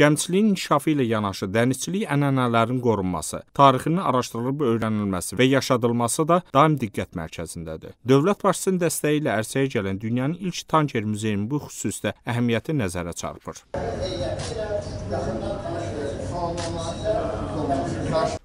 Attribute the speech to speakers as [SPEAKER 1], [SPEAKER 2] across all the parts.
[SPEAKER 1] Gəncliyin inkişafı ilə yanaşı dənizçilik ənənələrinin qorunması, tarixinin araşdırılıb öyrənilməsi və yaşadılması da daim diqqət mərkəzindədir. Dövlət başçısının dəstəyi ilə ərsəyə gələn dünyanın ilk tanker muzeyinin bu xüsusda əhəmiyyəti nəzərə çarpır.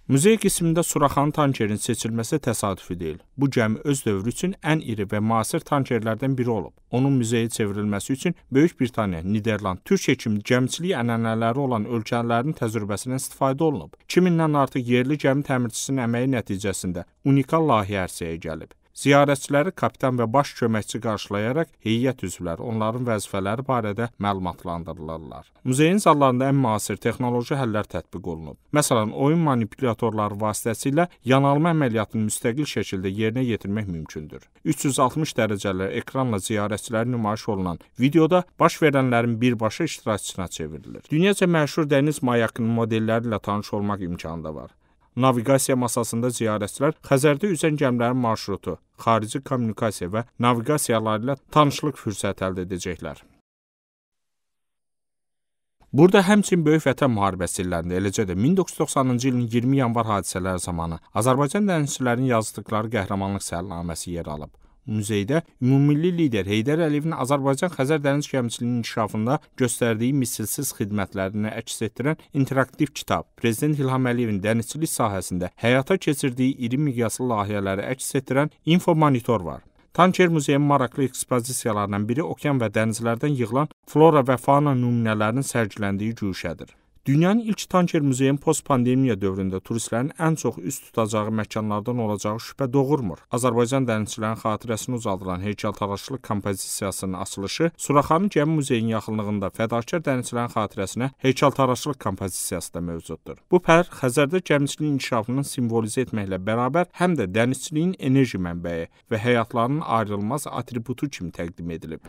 [SPEAKER 1] Muzey qismində Suraxanı tankerinin seçilməsi təsadüfi deyil. Bu gəmi öz dövrü üçün ən iri və müasir tankerlərdən biri olub. Onun muzeyə çevrilməsi üçün Böyük Britaniya, Niderland, Türkiyə kimi gəmiçilik ənənələri olan ölkələrin təcrübəsindən istifadə olunub. 2000-dən artıq yerli gəmi təmirçisinin əməyi nəticəsində unikal layihə ərsəyə gəlib. Ziyarətçiləri kapitan və baş köməkçi qarşılayaraq heyət üzvləri onların vəzifələri barədə məlumatlandırılırlar. Muzeyin zallarında ən müasir texnoloji həllər tətbiq olunub. Məsələn, oyun manipulyatoru vasitəsilə yanalma əməliyyatını müstəqil şəkildə yerinə yetirmək mümkündür. 360 dərəcəli ekranla ziyarətçilərə nümayiş olunan videoda baş verənlərin birbaşa iştirakçısına çevrilir. Dünyaca məşhur dəniz mayakının modelləri ilə tanış olmaq imkanı da var. Naviqasiya masasında ziyarətçilər Xəzərdə üzən gəmilərin marşrutu, xarici kommunikasiya və naviqasiyaları ilə tanışlıq fürsəti əldə edəcəklər. Burada həmçinin Böyük Vətən müharibəsi illərində, eləcə də 1990-cı ilin 20 yanvar hadisələri zamanı Azərbaycan dənizçilərinin yazdıqları qəhrəmanlıq sərnaməsi yer alıb muzeydə ümummilli lider Heydər Əliyevin Azərbaycan Xəzər dəniz gəmiçiliyinin inkişafında göstərdiyi misilsiz xidmətlərini əks etdirən interaktiv kitab, Prezident İlham Əliyevin dənizçilik sahəsində həyata keçirdiyi iri miqyaslı layihələri əks etdirən info monitor var. Tanker muzeyin maraqlı ekspozisiyalarından biri okean və dənizlərdən yığılan flora və fauna nümunələrinin sərgiləndiyi güşədir. Dünyanın ilk tanker muzeyi postpandemiya dövründə turistlərin ən çox üz tutacağı məkanlardan olacağı şübhə doğurmur. Azərbaycan dənizçilərinin xatirəsini uzaldıran heykəltaraşlıq kompozisiyasının açılışı Suraxanı gəmi muzeyinin yaxınlığında fədakar dənizçilərin xatirəsinə heykəltaraşlıq kompozisiyası da mövcuddur. Bu pər Xəzərdə gəmiçiliyin inkişafını simvolizə etməklə bərabər həm də dənizçiliyin enerji mənbəyi və həyatlarının ayrılmaz atributu kimi təqdim edilib.